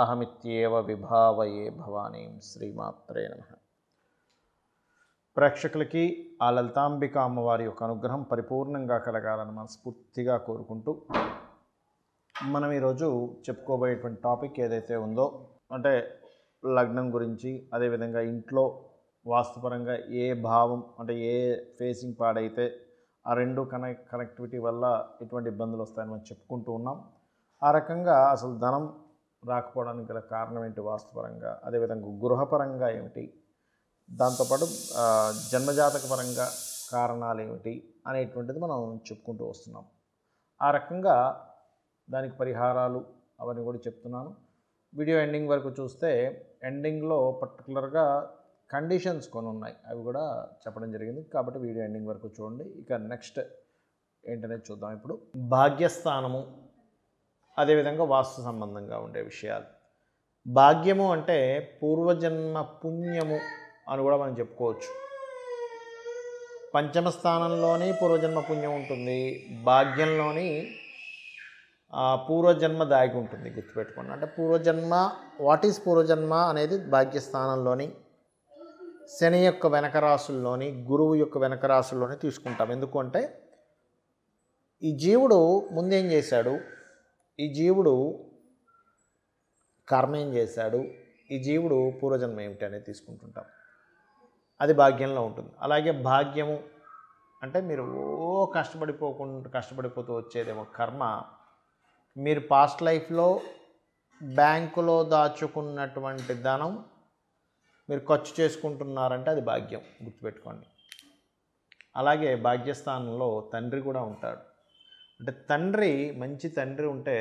అహమిత్యేవ విభావయే భవానీ శ్రీమాత్రే నమ ప్రేక్షకులకి ఆ లలితాంబిక అమ్మవారి యొక్క అనుగ్రహం పరిపూర్ణంగా కలగాలని మనస్ఫూర్తిగా కోరుకుంటూ మనం ఈరోజు చెప్పుకోబోయేటువంటి టాపిక్ ఏదైతే ఉందో అంటే లగ్నం గురించి అదేవిధంగా ఇంట్లో వాస్తుపరంగా ఏ భావం అంటే ఏ ఫేసింగ్ పాడైతే ఆ రెండు కనెక్ కనెక్టివిటీ వల్ల ఎటువంటి ఇబ్బందులు వస్తాయని మనం చెప్పుకుంటూ ఉన్నాం ఆ రకంగా అసలు ధనం రాకపోవడానికి గల కారణం ఏంటి వాస్తుపరంగా అదేవిధంగా గృహపరంగా ఏమిటి దాంతోపాటు జన్మజాతక పరంగా కారణాలు ఏమిటి అనేటువంటిది మనం చెప్పుకుంటూ వస్తున్నాం ఆ రకంగా దానికి పరిహారాలు అవన్నీ కూడా చెప్తున్నాను వీడియో ఎండింగ్ వరకు చూస్తే ఎండింగ్లో పర్టికులర్గా కండిషన్స్ కొన్ని ఉన్నాయి అవి కూడా చెప్పడం జరిగింది కాబట్టి వీడియో ఎండింగ్ వరకు చూడండి ఇక నెక్స్ట్ ఏంటనేది చూద్దాం ఇప్పుడు భాగ్యస్థానము అదేవిధంగా వాస్తు సంబంధంగా ఉండే విషయాలు భాగ్యము అంటే పూర్వజన్మ పుణ్యము అని కూడా మనం చెప్పుకోవచ్చు పంచమ స్థానంలోని పూర్వజన్మ పుణ్యం ఉంటుంది భాగ్యంలోని పూర్వజన్మ దాగి ఉంటుంది గుర్తుపెట్టుకోండి అంటే పూర్వజన్మ వాట్ ఈస్ పూర్వజన్మ అనేది భాగ్యస్థానంలోని శని యొక్క వెనక రాసుల్లోని గురువు యొక్క వెనక రాసుల్లోని తీసుకుంటాం ఎందుకంటే ఈ జీవుడు ముందేం చేశాడు ఈ జీవుడు కర్మ ఏం చేశాడు ఈ జీవుడు పూర్వజన్మ ఏమిటి అనేది తీసుకుంటుంటాం అది భాగ్యంలో ఉంటుంది అలాగే భాగ్యము అంటే మీరు ఓ కష్టపడిపోకుండా కష్టపడిపోతూ వచ్చేదేమో కర్మ మీరు పాస్ట్ లైఫ్లో బ్యాంకులో దాచుకున్నటువంటి ధనం మీరు ఖర్చు చేసుకుంటున్నారంటే అది భాగ్యం గుర్తుపెట్టుకోండి అలాగే భాగ్యస్థానంలో తండ్రి కూడా ఉంటాడు అంటే తండ్రి మంచి తండ్రి ఉంటే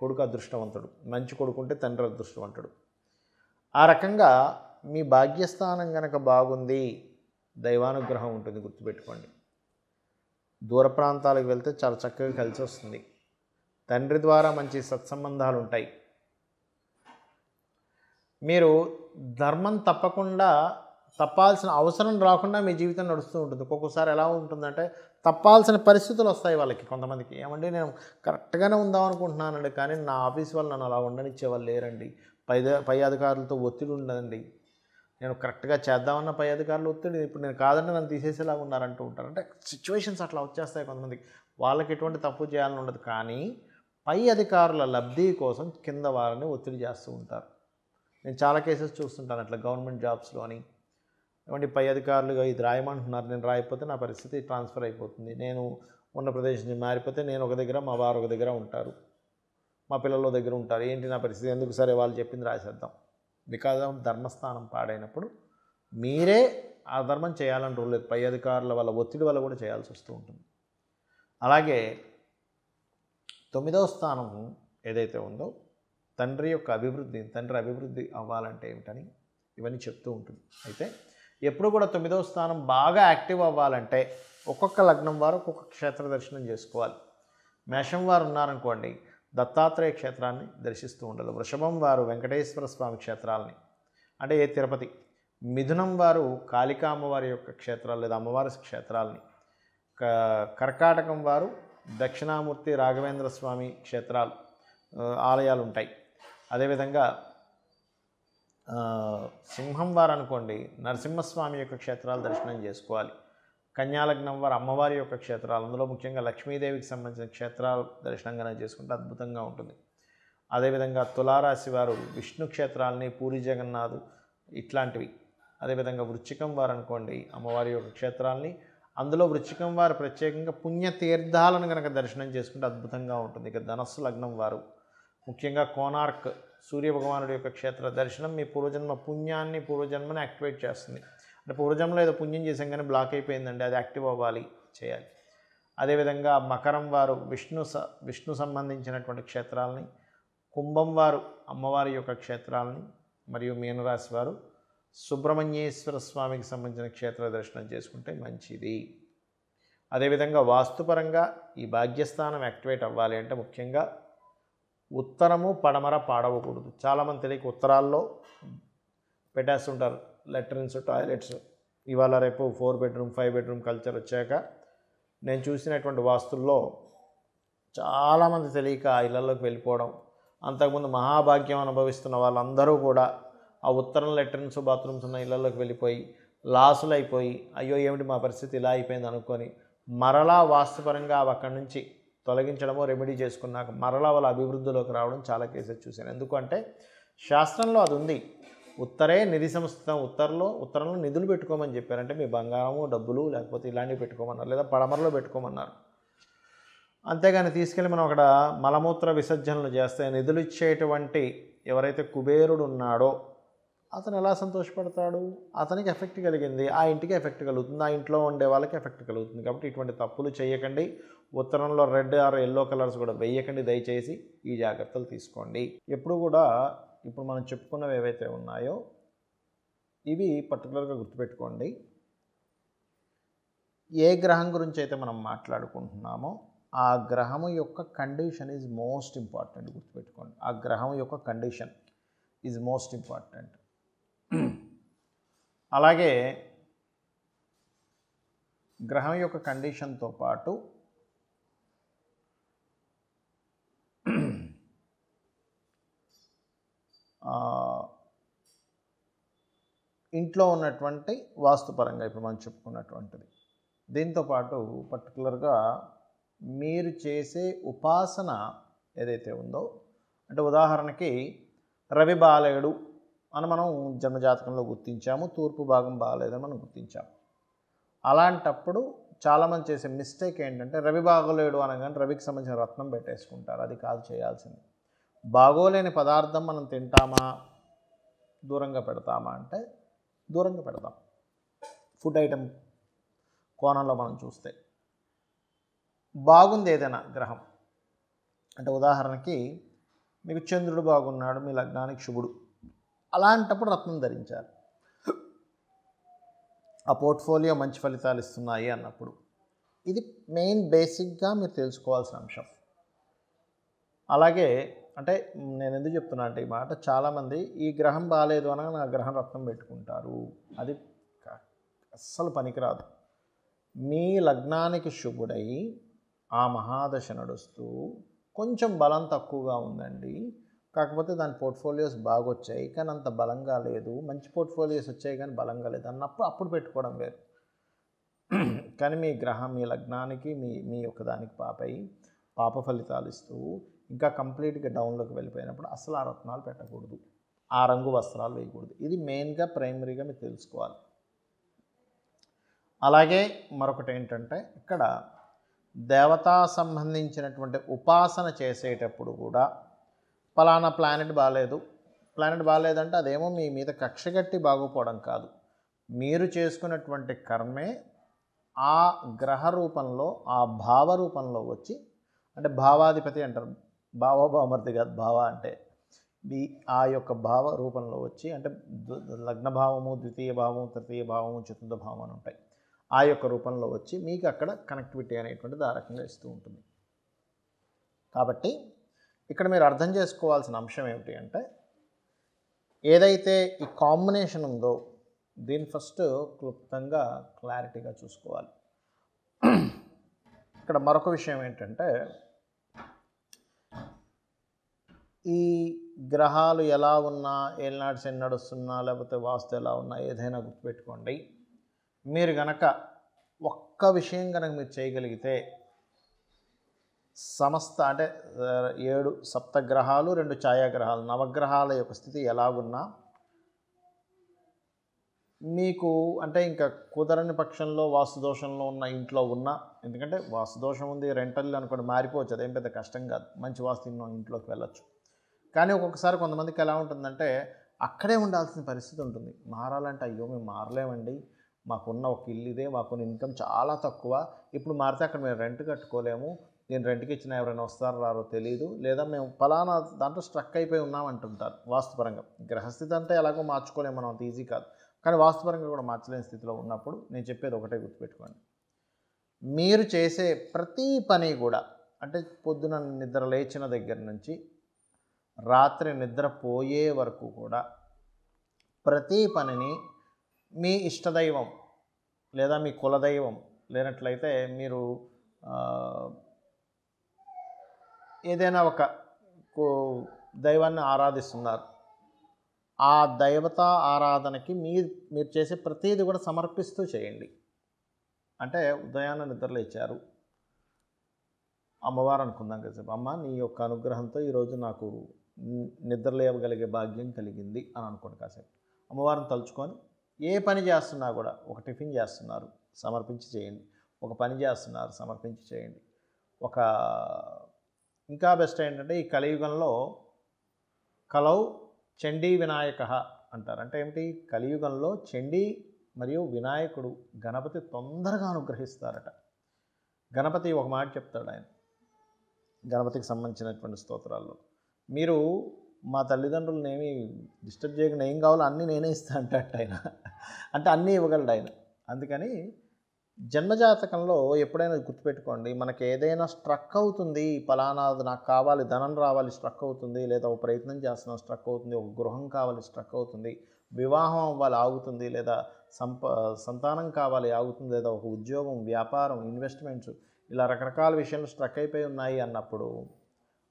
కొడుకు అదృష్టవంతుడు మంచి కొడుకు ఉంటే తండ్రి అదృష్టవంతుడు ఆ రకంగా మీ భాగ్యస్థానం కనుక బాగుంది దైవానుగ్రహం ఉంటుంది గుర్తుపెట్టుకోండి దూర ప్రాంతాలకు వెళ్తే చాలా చక్కగా కలిసి వస్తుంది తండ్రి ద్వారా మంచి సత్సంబంధాలు ఉంటాయి మీరు ధర్మం తప్పకుండా తప్పాల్సిన అవసరం రాకుండా మీ జీవితం నడుస్తూ ఉంటుంది ఒక్కొక్కసారి ఎలా ఉంటుందంటే తప్పాల్సిన పరిస్థితులు వస్తాయి వాళ్ళకి కొంతమందికి ఏమంటే నేను కరెక్ట్గానే ఉందాం అనుకుంటున్నానండి కానీ నా ఆఫీస్ వాళ్ళు నన్ను అలా ఉండనిచ్చే వాళ్ళు లేరండి పై పై అధికారులతో ఒత్తిడి ఉండదండి నేను కరెక్ట్గా చేద్దామన్న పై అధికారులు ఒత్తిడి ఇప్పుడు నేను కాదంటే నన్ను తీసేసేలాగా ఉన్నారంటూ ఉంటారు అంటే సిచ్యువేషన్స్ అట్లా వచ్చేస్తాయి కొంతమందికి వాళ్ళకి ఎటువంటి తప్పు చేయాలని ఉండదు కానీ పై అధికారుల లబ్ధి కోసం కింద వారిని ఒత్తిడి చేస్తూ ఉంటారు నేను చాలా కేసెస్ చూస్తుంటాను అట్లా గవర్నమెంట్ జాబ్స్లో అని ఏమంటే పై అధికారులుగా ఇది రాయమంటున్నారు నేను రాయకపోతే నా పరిస్థితి ట్రాన్స్ఫర్ అయిపోతుంది నేను ఉన్న ప్రదేశం మారిపోతే నేను ఒక దగ్గర మా వారు ఒక దగ్గర ఉంటారు మా పిల్లల దగ్గర ఉంటారు ఏంటి నా పరిస్థితి ఎందుకు సరే వాళ్ళు చెప్పింది రాసేద్దాం బికాజ్ ఆఫ్ ధర్మస్థానం పాడైనప్పుడు మీరే ఆ ధర్మం చేయాలని రూల్ లేదు పై అధికారుల వల్ల ఒత్తిడి వల్ల కూడా చేయాల్సి వస్తూ ఉంటుంది అలాగే తొమ్మిదవ స్థానం ఏదైతే ఉందో తండ్రి యొక్క అభివృద్ధి తండ్రి అభివృద్ధి అవ్వాలంటే ఏమిటని ఇవన్నీ చెప్తూ ఉంటుంది అయితే ఎప్పుడు కూడా తొమ్మిదవ స్థానం బాగా యాక్టివ్ అవ్వాలంటే ఒక్కొక్క లగ్నం వారు ఒక్కొక్క క్షేత్ర దర్శనం చేసుకోవాలి మేషం వారు ఉన్నారనుకోండి దత్తాత్రేయ క్షేత్రాన్ని దర్శిస్తూ ఉండాలి వృషభం వారు వెంకటేశ్వర స్వామి క్షేత్రాలని అంటే ఏ తిరుపతి మిథునం వారు కాళికా అమ్మవారి యొక్క క్షేత్రాలు లేదా అమ్మవారి క్షేత్రాలని కర్కాటకం వారు దక్షిణామూర్తి రాఘవేంద్ర స్వామి క్షేత్రాలు ఆలయాలు ఉంటాయి అదేవిధంగా సింహం వారు అనుకోండి నరసింహస్వామి యొక్క క్షేత్రాలు దర్శనం చేసుకోవాలి కన్యాలగ్నం వారు అమ్మవారి యొక్క క్షేత్రాలు అందులో ముఖ్యంగా లక్ష్మీదేవికి సంబంధించిన క్షేత్రాలు దర్శనం కనుక చేసుకుంటే అద్భుతంగా ఉంటుంది అదేవిధంగా తులారాశి వారు విష్ణు క్షేత్రాలని పూరి జగన్నాథ్ ఇట్లాంటివి అదేవిధంగా వృచ్చికం వారు అనుకోండి అమ్మవారి యొక్క క్షేత్రాలని అందులో వృచ్చికం వారు ప్రత్యేకంగా పుణ్యతీర్థాలను కనుక దర్శనం చేసుకుంటే అద్భుతంగా ఉంటుంది ఇక ధనస్సు లగ్నం వారు ముఖ్యంగా కోనార్క్ సూర్యభగవానుడి యొక్క క్షేత్ర దర్శనం మీ పూర్వజన్మ పుణ్యాన్ని పూర్వజన్మని యాక్టివేట్ చేస్తుంది అంటే పూర్వజన్మలో ఏదో పుణ్యం చేసాం కానీ బ్లాక్ అయిపోయిందండి అది యాక్టివ్ అవ్వాలి చేయాలి అదేవిధంగా మకరం వారు విష్ణు స విష్ణు సంబంధించినటువంటి క్షేత్రాలని కుంభం వారు అమ్మవారి యొక్క క్షేత్రాలని మరియు మీనరాశి వారు సుబ్రహ్మణ్యేశ్వర స్వామికి సంబంధించిన క్షేత్ర దర్శనం చేసుకుంటే మంచిది అదేవిధంగా వాస్తుపరంగా ఈ భాగ్యస్థానం యాక్టివేట్ అవ్వాలి అంటే ముఖ్యంగా ఉత్తరము పడమర పాడవకూడదు చాలామంది తెలియక ఉత్తరాల్లో పెట్టేస్తుంటారు లెట్రిన్స్ టాయిలెట్స్ ఇవాళ రేపు four bedroom five bedroom culture వచ్చాక నేను చూసినటువంటి వాస్తుల్లో చాలామంది తెలియక ఆ ఇళ్లలోకి వెళ్ళిపోవడం అంతకుముందు మహాభాగ్యం అనుభవిస్తున్న వాళ్ళందరూ కూడా ఆ ఉత్తరం లెట్రిన్స్ బాత్రూమ్స్ ఉన్న ఇళ్లలోకి వెళ్ళిపోయి లాసులు అయిపోయి అయ్యో ఏమిటి మా పరిస్థితి ఇలా అయిపోయింది అనుకొని మరలా వాస్తుపరంగా అక్కడి నుంచి తొలగించడమో రెమెడీ చేసుకున్నాక మరలా వాళ్ళ అభివృద్ధిలోకి రావడం చాలా కేసెస్ చూశాను ఎందుకంటే శాస్త్రంలో అది ఉంది ఉత్తరే నిధి సంస్థ ఉత్తరలో ఉత్తరంలో నిధులు పెట్టుకోమని చెప్పారంటే మీ బంగారము డబ్బులు లేకపోతే ఇలాంటివి పెట్టుకోమన్నారు లేదా పడమరలో పెట్టుకోమన్నారు అంతేగాని తీసుకెళ్ళి మనం అక్కడ మలమూత్ర విసర్జనలు చేస్తే నిధులు ఇచ్చేటువంటి ఎవరైతే కుబేరుడు ఉన్నాడో అతను ఎలా సంతోషపడతాడు అతనికి ఎఫెక్ట్ కలిగింది ఆ ఇంటికి ఎఫెక్ట్ కలుగుతుంది ఆ ఇంట్లో ఉండే వాళ్ళకి ఎఫెక్ట్ కలుగుతుంది కాబట్టి ఇటువంటి తప్పులు చేయకండి ఉత్తరంలో రెడ్ ఆర్ ఎల్లో కలర్స్ కూడా వేయకండి దయచేసి ఈ జాగ్రత్తలు తీసుకోండి ఎప్పుడు కూడా ఇప్పుడు మనం చెప్పుకున్నవి ఏవైతే ఉన్నాయో ఇవి పర్టికులర్గా గుర్తుపెట్టుకోండి ఏ గ్రహం గురించి అయితే మనం మాట్లాడుకుంటున్నామో ఆ గ్రహం యొక్క కండిషన్ ఈజ్ మోస్ట్ ఇంపార్టెంట్ గుర్తుపెట్టుకోండి ఆ గ్రహం యొక్క కండిషన్ ఈజ్ మోస్ట్ ఇంపార్టెంట్ అలాగే గ్రహం యొక్క కండిషన్తో పాటు ఇంట్లో ఉన్నటువంటి వాస్తుపరంగా ఇప్పుడు మనం చెప్పుకున్నటువంటిది దీంతోపాటు పర్టికులర్గా మీరు చేసే ఉపాసన ఏదైతే ఉందో అంటే ఉదాహరణకి రవి బాలయుడు అని మనం జన్మజాతకంలో గుర్తించాము తూర్పు భాగం బాగాలేదని మనం గుర్తించాము అలాంటప్పుడు చాలామంది చేసే మిస్టేక్ ఏంటంటే రవి బాగోలేడు అనగానే రవికి సంబంధించిన రత్నం పెట్టేసుకుంటారు అది కాదు చేయాల్సింది బాగోలేని పదార్థం మనం తింటామా దూరంగా పెడతామా అంటే దూరంగా పెడతాం ఫుడ్ ఐటెం కోణంలో మనం చూస్తే బాగుంది ఏదైనా గ్రహం అంటే ఉదాహరణకి మీకు చంద్రుడు బాగున్నాడు మీ లగ్నానికి శుభుడు అలాంటప్పుడు రత్నం ధరించాలి ఆ పోర్ట్ఫోలియో మంచి ఫలితాలు ఇస్తున్నాయి అన్నప్పుడు ఇది మెయిన్ బేసిక్గా మీరు తెలుసుకోవాల్సిన అంశం అలాగే అంటే నేను ఎందుకు చెప్తున్నా అంటే ఈ మాట చాలామంది ఈ గ్రహం బాగాలేదు అనగా నా గ్రహం రత్నం పెట్టుకుంటారు అది అస్సలు పనికిరాదు మీ లగ్నానికి శుభుడై ఆ మహాదశ నడుస్తూ కొంచెం బలం తక్కువగా ఉందండి కాకపోతే దాని పోర్ట్ఫోలియోస్ బాగా వచ్చాయి కానీ అంత బలంగా లేదు మంచి పోర్ట్ఫోలియోస్ వచ్చాయి కానీ బలంగా లేదు అన్నప్పుడు అప్పుడు పెట్టుకోవడం వేరు కానీ మీ గ్రహం మీ లగ్నానికి మీ మీ యొక్క దానికి పాపై పాప ఫలితాలు ఇస్తూ ఇంకా కంప్లీట్గా డౌన్లోకి వెళ్ళిపోయినప్పుడు అసలు ఆ రత్నాలు పెట్టకూడదు ఆ రంగు వస్త్రాలు వేయకూడదు ఇది మెయిన్గా ప్రైమరీగా మీరు తెలుసుకోవాలి అలాగే మరొకటి ఏంటంటే ఇక్కడ దేవతా సంబంధించినటువంటి ఉపాసన చేసేటప్పుడు కూడా ఫలానా ప్లానెట్ బాగాలేదు ప్లానెట్ బాగాలేదంటే అదేమో మీ మీద కక్ష కట్టి బాగోపోవడం కాదు మీరు చేసుకున్నటువంటి కర్మే ఆ గ్రహ రూపంలో ఆ భావ రూపంలో వచ్చి అంటే భావాధిపతి అంటారు భావభామర్ది కాదు భావ అంటే ఈ ఆ యొక్క భావ రూపంలో వచ్చి అంటే లగ్న భావము ద్వితీయ భావము తృతీయ భావము చతుర్థ భావం అని ఉంటాయి ఆ యొక్క రూపంలో వచ్చి మీకు అక్కడ కనెక్టివిటీ అనేటువంటిది ఆ రకంగా ఇస్తూ ఉంటుంది కాబట్టి ఇక్కడ మీరు అర్థం చేసుకోవాల్సిన అంశం ఏమిటి అంటే ఏదైతే ఈ కాంబినేషన్ ఉందో దీన్ని ఫస్ట్ క్లుప్తంగా క్లారిటీగా చూసుకోవాలి ఇక్కడ మరొక విషయం ఏంటంటే ఈ గ్రహాలు ఎలా ఉన్నా ఏనాడు సెన్ నడుస్తున్నా లేకపోతే వాస్తు ఎలా ఉన్నా ఏదైనా గుర్తుపెట్టుకోండి మీరు గనక ఒక్క విషయం కనుక మీరు చేయగలిగితే సమస్త అంటే ఏడు సప్తగ్రహాలు రెండు ఛాయాగ్రహాలు నవగ్రహాల యొక్క స్థితి ఎలాగున్నా మీకు అంటే ఇంకా కుదరని పక్షంలో వాస్తుదోషంలో ఉన్న ఇంట్లో ఉన్న ఎందుకంటే వాస్తుదోషం ఉంది రెంటల్ అనుకోండి మారిపోవచ్చు అదేం పెద్ద కష్టం కాదు మంచి వాస్తు ఇంట్లోకి వెళ్ళచ్చు కానీ ఒక్కొక్కసారి కొంతమందికి ఎలా ఉంటుందంటే అక్కడే ఉండాల్సిన పరిస్థితి ఉంటుంది మారాలంటే అయ్యో మేము మారలేమండి మాకున్న ఒక ఇల్లు ఇదే మాకున్న ఇన్కమ్ చాలా తక్కువ ఇప్పుడు మారితే అక్కడ మేము రెంట్ కట్టుకోలేము నేను రెంట్కి ఇచ్చిన ఎవరైనా వస్తారో రారో తెలియదు లేదా మేము ఫలానా దాంట్లో స్ట్రక్ అయిపోయి ఉన్నామంటుంటారు వాస్తుపరంగా గ్రహస్థితి అంటే ఎలాగో మార్చుకోలేము మనం అంత ఈజీ కాదు కానీ వాస్తుపరంగా కూడా మార్చలేని స్థితిలో ఉన్నప్పుడు నేను చెప్పేది ఒకటే గుర్తుపెట్టుకోండి మీరు చేసే ప్రతి పని కూడా అంటే పొద్దున నిద్ర లేచిన దగ్గర నుంచి రాత్రి నిద్రపోయే వరకు కూడా ప్రతి పనిని మీ ఇష్టదైవం లేదా మీ కులదైవం లేనట్లయితే మీరు ఏదైనా ఒక దైవాన్ని ఆరాధిస్తున్నారు ఆ దైవత ఆరాధనకి మీ మీరు చేసే ప్రతిదీ కూడా సమర్పిస్తూ చేయండి అంటే ఉదయాన్న నిద్రలు ఇచ్చారు అమ్మవారు అనుకుందాం కదా అమ్మ నీ యొక్క అనుగ్రహంతో ఈరోజు నాకు నిద్రలేవగలిగే భాగ్యం కలిగింది అని అనుకోండి కాసేపు అమ్మవారిని తలుచుకొని ఏ పని చేస్తున్నా కూడా ఒక టిఫిన్ చేస్తున్నారు సమర్పించి చేయండి ఒక పని చేస్తున్నారు సమర్పించి చేయండి ఒక ఇంకా బెస్ట్ ఏంటంటే ఈ కలియుగంలో కలౌ చండీ వినాయక అంటారు అంటే ఏమిటి కలియుగంలో చండీ మరియు వినాయకుడు గణపతి తొందరగా అనుగ్రహిస్తారట గణపతి ఒక మాట చెప్తాడు ఆయన గణపతికి సంబంధించినటువంటి స్తోత్రాల్లో మీరు మా తల్లిదండ్రులను ఏమి డిస్టర్బ్ చేయకుండా ఏం కావాలో అన్నీ నేనే ఇస్తా అంటే ఆయన అంటే అన్నీ ఇవ్వగలడు ఆయన అందుకని జన్మజాతకంలో ఎప్పుడైనా గుర్తుపెట్టుకోండి మనకి ఏదైనా స్ట్రక్ అవుతుంది ఫలానాది నాకు కావాలి ధనం రావాలి స్ట్రక్ అవుతుంది లేదా ఒక ప్రయత్నం చేస్తున్నా స్ట్రక్ అవుతుంది ఒక గృహం కావాలి స్ట్రక్ అవుతుంది వివాహం అవ్వాలి ఆగుతుంది లేదా సంప సంతానం కావాలి ఆగుతుంది లేదా ఒక ఉద్యోగం వ్యాపారం ఇన్వెస్ట్మెంట్స్ ఇలా రకరకాల విషయాలు స్ట్రక్ అయిపోయి ఉన్నాయి అన్నప్పుడు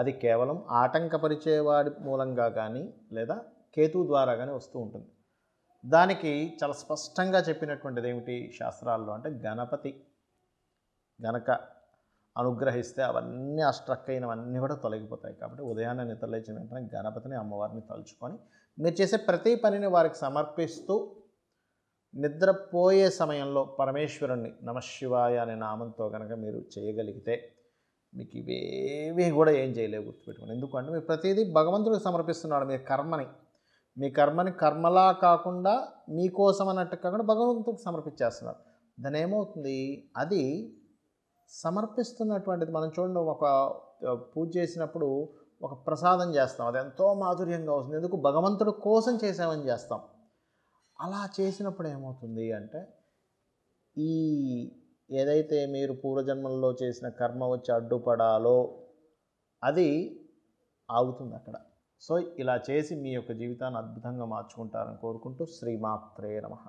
అది కేవలం ఆటంకపరిచేవాడి మూలంగా కానీ లేదా కేతు ద్వారా కానీ వస్తూ ఉంటుంది దానికి చాలా స్పష్టంగా చెప్పినటువంటిది ఏమిటి శాస్త్రాల్లో అంటే గణపతి గనక అనుగ్రహిస్తే అవన్నీ అయినవన్నీ కూడా తొలగిపోతాయి కాబట్టి ఉదయాన్నే నిద్రలేచిన వెంటనే గణపతిని అమ్మవారిని తలుచుకొని మీరు చేసే ప్రతి పనిని వారికి సమర్పిస్తూ నిద్రపోయే సమయంలో పరమేశ్వరుణ్ణి నమశివాయ అనే నామంతో కనుక మీరు చేయగలిగితే మీకు ఇవేవి కూడా ఏం చేయలేవు గుర్తుపెట్టుకోండి ఎందుకంటే మీరు ప్రతిదీ భగవంతుడికి సమర్పిస్తున్నాడు మీ కర్మని మీ కర్మని కర్మలా కాకుండా మీకోసం అన్నట్టు కాకుండా భగవంతుడికి సమర్పించేస్తున్నారు దాని ఏమవుతుంది అది సమర్పిస్తున్నటువంటిది మనం చూడండి ఒక పూజ చేసినప్పుడు ఒక ప్రసాదం చేస్తాం అది ఎంతో మాధుర్యంగా వస్తుంది ఎందుకు భగవంతుడు కోసం చేసామని చేస్తాం అలా చేసినప్పుడు ఏమవుతుంది అంటే ఈ ఏదైతే మీరు పూర్వజన్మల్లో చేసిన కర్మ వచ్చి అడ్డుపడాలో అది ఆగుతుంది అక్కడ సో ఇలా చేసి మీ యొక్క జీవితాన్ని అద్భుతంగా మార్చుకుంటారని కోరుకుంటూ శ్రీమాత్రే నమ